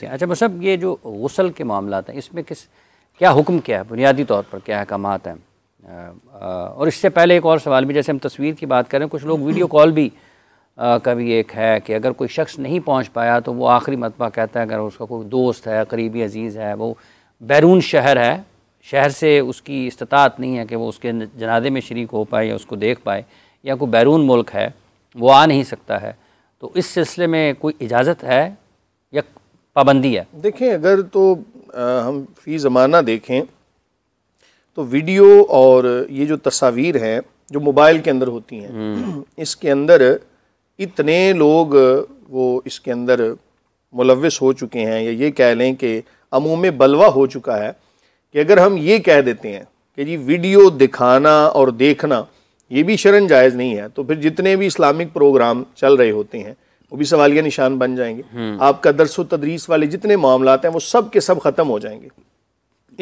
ठीक है अच्छा बस ये जो गसल के मामला हैं इसमें किस क्या हुक्म क्या है बुनियादी तौर पर क्या अहकाम हैं और इससे पहले एक और सवाल भी जैसे हम तस्वीर की बात करें कुछ लोग वीडियो कॉल भी का भी एक है कि अगर कोई शख्स नहीं पहुंच पाया तो वो आखिरी मतबा कहता है अगर उसका कोई दोस्त है करीबी अजीज़ है वो बैरून शहर है शहर से उसकी इस्तात नहीं है कि वो उसके जनाजे में शरीक हो पाए या उसको देख पाए या कोई बैरून मुल्क है वो आ नहीं सकता है तो इस सिलसिले में कोई इजाज़त है पाबंदी है देखें अगर तो आ, हम फी ज़माना देखें तो वीडियो और ये जो तस्वीर हैं जो मोबाइल के अंदर होती हैं हम्म। इसके अंदर इतने लोग वो इसके अंदर मुलविस हो चुके हैं या ये कह लें कि अमूम बलवा हो चुका है कि अगर हम ये कह देते हैं कि जी वीडियो दिखाना और देखना ये भी शरण जायज़ नहीं है तो फिर जितने भी इस्लामिक प्रोग्राम चल रहे होते हैं वो भी सवालिया निशान बन जाएंगे हम्म। आपका दरस तदरीस वाले जितने मामला हैं वो सब के सब ख़त्म हो जाएंगे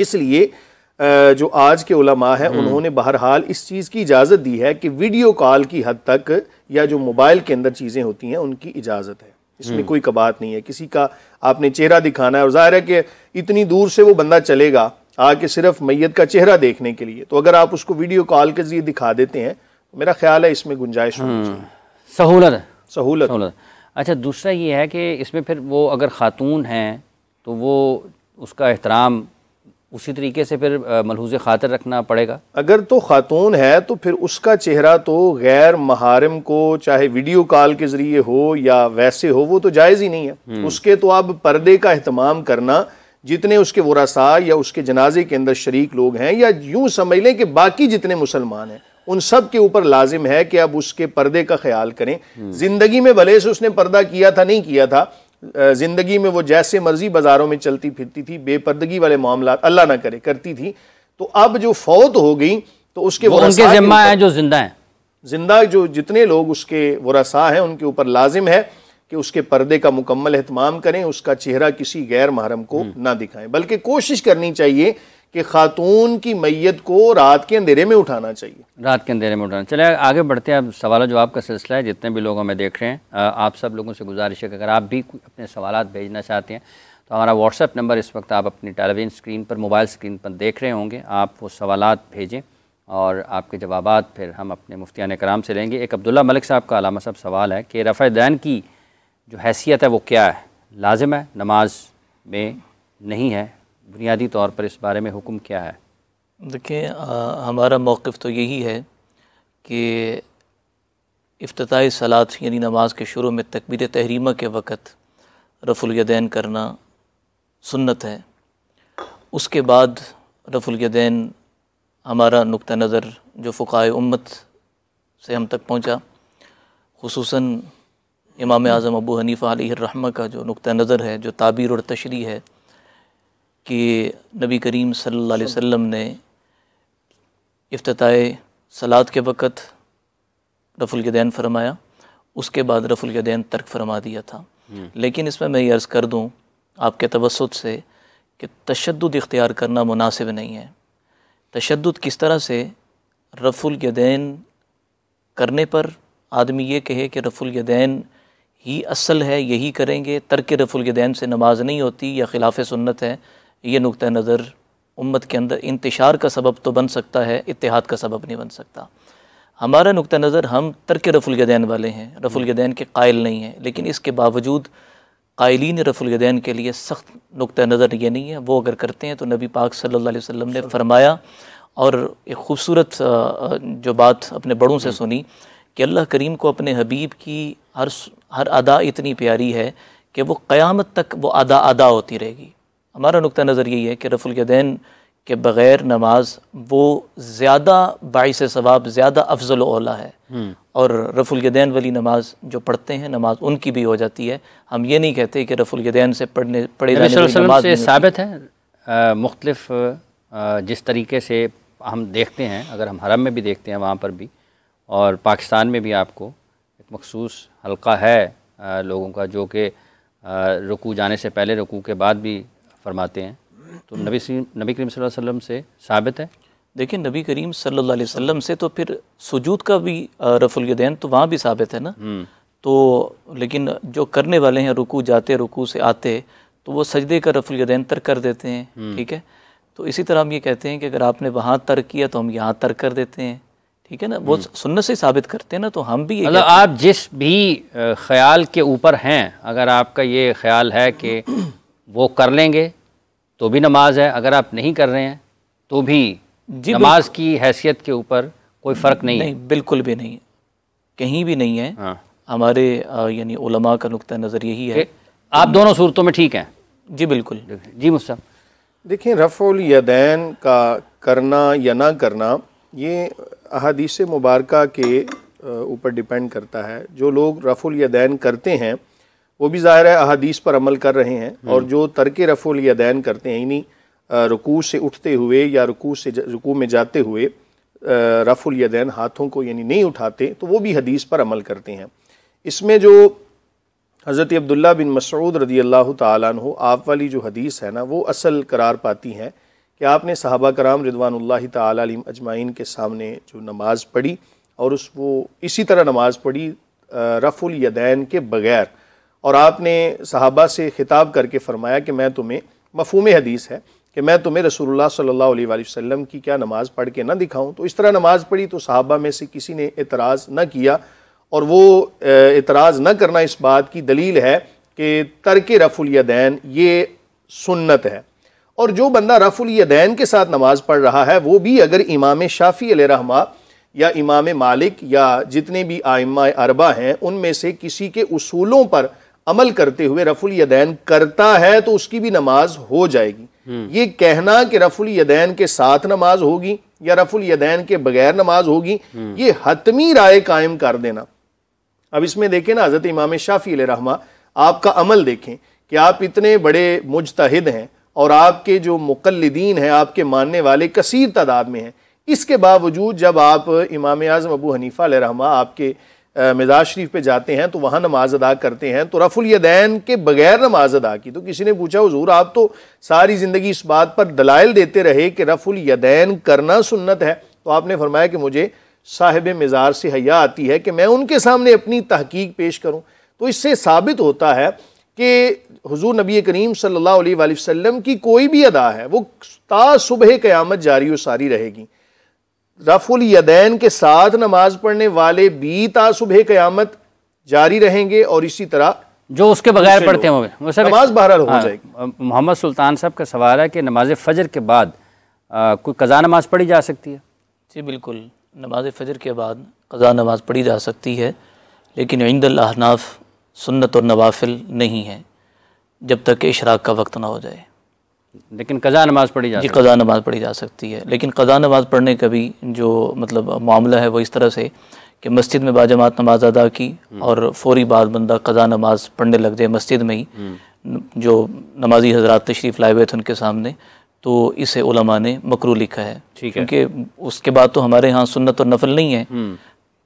इसलिए जो आज के उलमा है हम्म। उन्होंने बहरहाल इस चीज़ की इजाज़त दी है कि वीडियो कॉल की हद तक या जो मोबाइल के अंदर चीज़ें होती हैं उनकी इजाज़त है इसमें हम्म। कोई कबात नहीं है किसी का आपने चेहरा दिखाना है और ज़ाहिर है कि इतनी दूर से वो बंदा चलेगा आके सिर्फ मैयत का चेहरा देखने के लिए तो अगर आप उसको वीडियो कॉल के जरिए दिखा देते हैं मेरा ख्याल है इसमें गुंजाइश होनी चाहिए सहूलत सहूलत अच्छा दूसरा ये है कि इसमें फिर वो अगर ख़ातून हैं तो वो उसका एहतराम उसी तरीके से फिर मलहूज खातर रखना पड़ेगा अगर तो ख़ातून है तो फिर उसका चेहरा तो गैर महारम को चाहे वीडियो कॉल के ज़रिए हो या वैसे हो वो तो जायज़ ही नहीं है हम्म। उसके तो अब पर्दे का अहतमाम करना जितने उसके वरासा या उसके जनाजे के अंदर शरीक लोग हैं या यूँ समझ लें कि बाकी जितने मुसलमान हैं उन सब के ऊपर लाजिम है कि अब उसके पर्दे का ख्याल करें जिंदगी में भले से उसने पर्दा किया था नहीं किया था जिंदगी में वो जैसे मर्जी बाजारों में चलती फिरती थी बेपर्दगी वाले मामला अल्लाह ना करे करती थी तो अब जो फौत हो गई तो उसके उनके जिम्मा है जो जिंदा है जिंदा जो जितने लोग उसके वसा हैं उनके ऊपर लाजिम है कि उसके पर्दे का मुकम्मल अहतमाम करें उसका चेहरा किसी गैर महरम को हम्म। ना दिखाएं बल्कि कोशिश करनी चाहिए कि खातून की मैयत को रात के अंधेरे में उठाना चाहिए रात के अंधेरे में उठाना चले आगे बढ़ते हैं अब सवाल जवाब का सिलसिला है जितने भी लोग हमें देख रहे हैं आप सब लोगों से गुजारिश है कि अगर आप भी अपने सवाल भेजना चाहते हैं तो हमारा व्हाट्सएप नंबर इस वक्त आप अपनी टेलीविज़न स्क्रीन पर मोबाइल स्क्रीन पर देख रहे होंगे आप वो सवाल भेजें और आपके जवाब फिर हम अपने मुफ्तिया कराम से लेंगे एक अब्दुल्ला मलिक साहब का अलामा साहब सवाल है कि रफ़ दैन की जो हैसियत है वो क्या है लाजिम है नमाज में नहीं है बुनियादी तौर पर इस बारे में हुक्म क्या है देखिए हमारा मौक़ तो यही है कि अफ्ताही सलात यानी नमाज के शुरू में तकबीर तहरीमा के वक़्त रफुलदैन करना सुन्नत है उसके बाद रफुलदैन हमारा नुक़ नज़र जो फ़ुकाय उम्मत से हम तक पहुँचा खसूस इमाम आज़म अबू हनीफ़ा रहमा का जो नुक़ नज़र है जो ताबीर और तशरी है कि नबी करीम सल्लल्लाहु अलैहि वसल्लम ने अफ्ताह सलात के वक़्त दैन फरमाया उसके बाद रफुल के दैन तर्क फरमा दिया था हम्म। लेकिन इसमें मैं ये अर्ज़ कर दूँ आपके तवसत से कि तशद इख्तियार करना मुनासिब नहीं है तशद किस तरह से रफ़ुलगदैन करने पर आदमी ये कहे कि रफुल रफ़ुलगदैन ही असल है यही करेंगे तर्क रफुल रफ़ुलगदैन से नमाज नहीं होती या खिलाफ सुन्नत है ये नुक़ नज़र उम्मत के अंदर इंतशार का सबब तो बन सकता है इतिहाद का सबब नहीं बन सकता हमारा नुक़ नज़र हम तर्क रफ़ुलगदैन वाले हैं रफ़ुलगदैन के कायल नहीं हैं लेकिन इसके बावजूद कायलिन रफ़ुलगदैन के लिए सख्त नुक़ नज़र ये नहीं है वो अगर करते हैं तो नबी पाक सल्ला वसम ने फरमाया और एक ख़ूबसूरत जो बात अपने बड़ों से सुनी कि अल्लाह करीम को अपने हबीब की हर हर अदा इतनी प्यारी है कि वो क़यामत तक वो अदा अदा होती रहेगी हमारा नुक़ नज़र यही है कि रफ़ुलदैन के बग़ैर नमाज वो ज़्यादा बाईस सवाब ज़्यादा अफजल ओला है हम्म। और रफुल रफ़ुलदैन वाली नमाज जो पढ़ते हैं नमाज उनकी भी हो जाती है हम ये नहीं कहते कि रफुल रफ़ुलदैन से पढ़ने पढ़े सबित साबित है मुख्तलफ़ जिस तरीके से हम देखते हैं अगर हम हरम में भी देखते हैं वहाँ पर भी और पाकिस्तान में भी आपको एक मखसूस हल्का है लोगों का जो कि रुकू जाने से पहले रुकू के बाद भी फरमाते हैं तो नबी नबी करीम वसल्लम से साबित है देखिए नबी करीम सल्लल्लाहु अलैहि वसल्लम से तो फिर सुजूद का भी रफुलदैन तो वहाँ भी साबित है ना हम्म। तो लेकिन जो करने वाले हैं रुकू जाते रुकू से आते तो वो सजदे का रफुलदैन तर्क कर देते हैं हम्म। ठीक है तो इसी तरह हम ये कहते हैं कि अगर आपने वहाँ तर्क किया तो हम यहाँ तर्क कर देते हैं ठीक है ना वो हम्म। सुनने से साबित करते हैं ना तो हम भी मतलब आप जिस भी ख्याल के ऊपर हैं अगर आपका ये ख्याल है कि वो कर लेंगे तो भी नमाज है अगर आप नहीं कर रहे हैं तो भी नमाज की हैसियत के ऊपर कोई फ़र्क नहीं, नहीं है बिल्कुल भी नहीं कहीं भी नहीं है हाँ। हमारे यानी उलमा का नुक़ नज़र यही है आप दोनों सूरतों में ठीक हैं जी बिल्कुल जी मुस्तफ़ देखिए रफ़ुल यदैन का करना या ना करना ये अहदीस मुबारक के ऊपर डिपेंड करता है जो लोग रफ़ुल यदैन करते हैं वो भी ज़ाहिर है अहादीस पर अमल कर रहे हैं और हम्म। जो तर्क रफोल या दैन करते हैं इन्हीं रुकू से उठते हुए या रुकू से रुकू में जाते हुए रफुल यदैन हाथों को यानी नहीं उठाते तो वो भी हदीस पर अमल करते हैं इसमें जो हज़रत अब्दुल्ला बिन मसऊद रदी अल्लाह तु आप वाली जो हदीस है ना वो असल करार पाती हैं कि आपने सहाबा कराम रिदवान तम अजमाइन के सामने जो नमाज़ पढ़ी और उस वो इसी तरह नमाज़ पढ़ी रफुल यदैन के बग़ैर और आपने सहाबा से ख़िताब करके फरमाया कि मैं तुम्हें मफहम हदीस है कि मैं तुम्हें रसूलुल्लाह सल्लल्लाहु अलैहि वसल्लम की क्या नमाज़ पढ़ के ना दिखाऊं तो इस तरह नमाज़ पढ़ी तो सहाबा में से किसी ने एतराज़ न किया और वो एतराज़ न करना इस बात की दलील है कि तर्क रफ़ुलयदैन ये सुन्नत है और जो बंदा रफ़ुलयदैन के साथ नमाज़ पढ़ रहा है वो भी अगर इमाम शाफ़ी रहमा या इमाम मालिक या जितने भी आइमा अरबा हैं उनमें से किसी के उसूलों पर अमल करते हुए रफुल यदैन करता है तो उसकी भी नमाज हो जाएगी हम्म। ये कहना कि रफुल यदैन के साथ नमाज होगी या रफुल यदैन के बगैर नमाज होगी हम्म। ये हतमी राय कायम कर देना अब इसमें देखें ना हज़रत इमाम शाफी रहमा आपका अमल देखें कि आप इतने बड़े मुजतहिद हैं और आपके जो मुकलदीन हैं आपके मानने वाले कसीर तादाद में हैं इसके बावजूद जब आप इमाम आज़म अबू हनीफ़ा रहमा आपके मिजाज शरीफ पे जाते हैं तो वहाँ नमाज अदा करते हैं तो रफ़ुल यदैन के बगैर नमाज अदा की तो किसी ने पूछा हजूर आप तो सारी ज़िंदगी इस बात पर दलाइल देते रहे कि रफ़ुल यदैन करना सुन्नत है तो आपने फरमाया कि मुझे साहिब मिज़ार से हया आती है कि मैं उनके सामने अपनी तहकीक पेश करूँ तो इससे साबित होता है कि हुजूर नबी करीम सल्लल्लाहु अलैहि वसल्लम की कोई भी अदा है वो ता सुबह क़यामत जारी व सारी रहेगी रफुल यदैन के साथ नमाज पढ़ने वाले भी तासुबह क्यामत जारी रहेंगे और इसी तरह जो उसके बगैर पढ़ते होंगे नमाज बहरहाल हो हाँ। जाएगी मोहम्मद सुल्तान साहब का सवाल है कि नमाज फ़जर के बाद कोई कज़ा नमाज पढ़ी जा सकती है जी बिल्कुल नमाज फ़जर के बाद कज़ा नमाज पढ़ी जा सकती है लेकिन इंदनाफ सुन्नत और नवाफिल नहीं है जब तक कि इशराक का वक्त ना हो जाए लेकिन कज़ा नमाज़ पढ़ी जा जी कज़ा नमाज़ पढ़ी जा सकती है लेकिन कज़ा नमाज़ पढ़ने का भी जो मतलब मामला है वो इस तरह से कि मस्जिद में बाजमात नमाज अदा की हम्म। और फौरी बाद बंदा कज़ा नमाज पढ़ने लग जाए मस्जिद में ही हम्म। जो नमाजी हजरात तशरीफ़ लाए हुए थे उनके सामने तो इसे उलमा ने मकरू लिखा है ठीक है क्योंकि उसके बाद तो हमारे यहाँ सुन्नत और नफल नहीं है हम्म।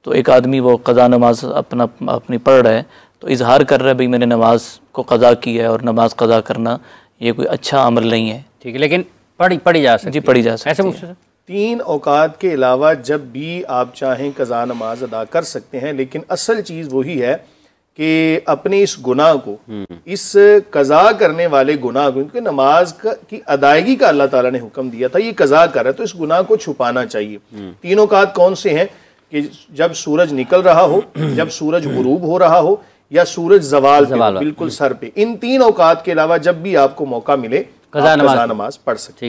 तो एक आदमी वो कज़ा नमाज अपना अपनी पढ़ रहा है तो इजहार कर रहा है भाई मैंने नमाज को कज़ा की है और नमाज कज़ा करना ये कोई अच्छा अमल नहीं है ठीक है लेकिन पढ़ी पढ़ी जा सकती जी पढ़ी जा सकती ऐसे मुझसे तीन औकात के अलावा जब भी आप चाहें कज़ा नमाज अदा कर सकते हैं लेकिन असल चीज़ वही है कि अपने इस गुनाह को हम्म। इस कज़ा करने वाले गुनाह को क्योंकि नमाज का, की अदायगी का अल्लाह ताला ने हुक्म दिया था ये कज़ा कर रहा है तो इस गुनाह को छुपाना चाहिए हम्म। तीन औकात कौन से हैं कि जब सूरज निकल रहा हो जब सूरज हम्म। गुरूब हो रहा हो या सूरज जवाल, जवाल बिल्कुल सर पे इन तीन औकात के अलावा जब भी आपको मौका मिले कजा नमाज, नमाज पढ़ सकते